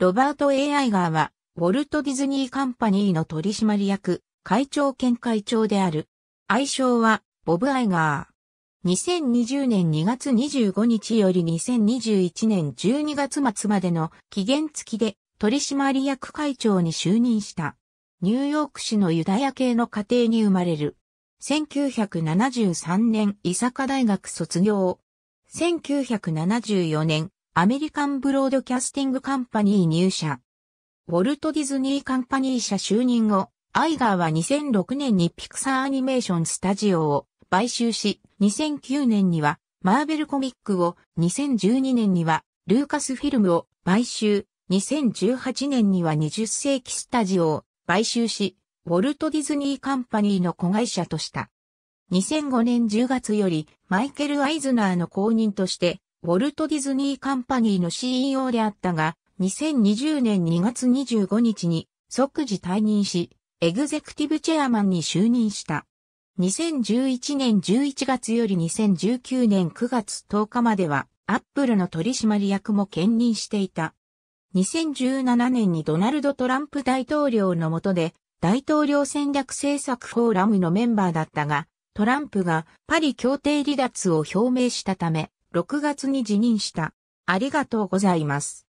ロバート・ A・ アイガーは、ウォルト・ディズニー・カンパニーの取締役、会長兼会長である。愛称は、ボブ・アイガー。2020年2月25日より2021年12月末までの期限付きで取締役会長に就任した。ニューヨーク市のユダヤ系の家庭に生まれる。1973年、伊坂大学卒業。1974年、アメリカンブロードキャスティングカンパニー入社。ウォルト・ディズニー・カンパニー社就任後、アイガーは2006年にピクサー・アニメーション・スタジオを買収し、2009年にはマーベル・コミックを、2012年にはルーカス・フィルムを買収、2018年には20世紀スタジオを買収し、ウォルト・ディズニー・カンパニーの子会社とした。2005年10月よりマイケル・アイズナーの後任としてウォルト・ディズニー・カンパニーの CEO であったが、2020年2月25日に即時退任し、エグゼクティブチェアマンに就任した。2011年11月より2019年9月10日までは、アップルの取締役も兼任していた。2017年にドナルド・トランプ大統領の下で、大統領戦略政策フォーラムのメンバーだったが、トランプがパリ協定離脱を表明したため、6月に辞任した。ありがとうございます。